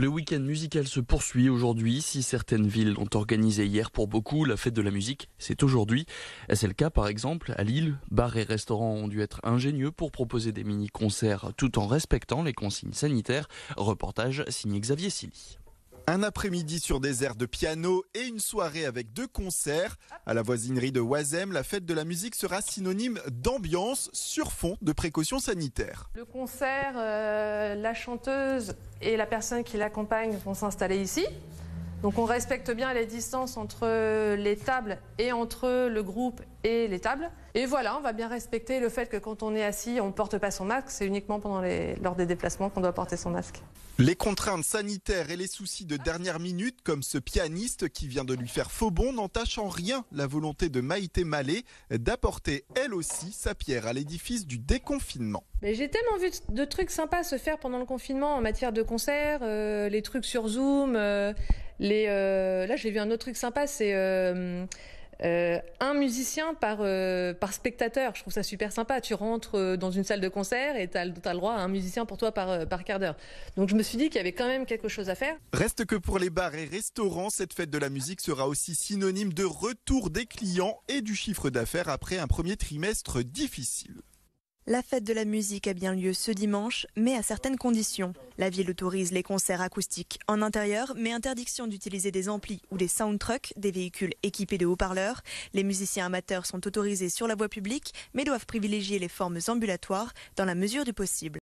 Le week-end musical se poursuit aujourd'hui. Si certaines villes ont organisé hier pour beaucoup, la fête de la musique, c'est aujourd'hui. C'est le cas par exemple à Lille. Bars et restaurants ont dû être ingénieux pour proposer des mini-concerts tout en respectant les consignes sanitaires. Reportage signé Xavier Silly. Un après-midi sur des airs de piano et une soirée avec deux concerts. À la voisinerie de Wazem, la fête de la musique sera synonyme d'ambiance sur fond de précautions sanitaires. Le concert, euh, la chanteuse et la personne qui l'accompagne vont s'installer ici. Donc on respecte bien les distances entre les tables et entre le groupe et les tables. Et voilà, on va bien respecter le fait que quand on est assis, on ne porte pas son masque. C'est uniquement pendant les... lors des déplacements qu'on doit porter son masque. Les contraintes sanitaires et les soucis de dernière minute, comme ce pianiste qui vient de lui faire faux bond, n'entachent en rien la volonté de Maïté Mallet d'apporter elle aussi sa pierre à l'édifice du déconfinement. Mais j'ai tellement vu de trucs sympas se faire pendant le confinement en matière de concerts, euh, les trucs sur Zoom. Euh, euh, là, j'ai vu un autre truc sympa, c'est euh, euh, un musicien par, spectateur. Je trouve ça super sympa. Tu rentres dans une salle de concert et tu as, le droit à un musicien pour toi par quart d'heure. Donc je me suis dit qu'il y avait quand même quelque chose à faire. Reste que pour les bars et restaurants, cette fête de la musique sera aussi synonyme de retour des clients et du chiffre d'affaires après un premier trimestre difficile. La fête de la musique a bien lieu ce dimanche, mais à certaines conditions. La ville autorise les concerts acoustiques en intérieur, mais interdiction d'utiliser des amplis ou des trucks, des véhicules équipés de haut-parleurs. Les musiciens amateurs sont autorisés sur la voie publique, mais doivent privilégier les formes ambulatoires dans la mesure du possible.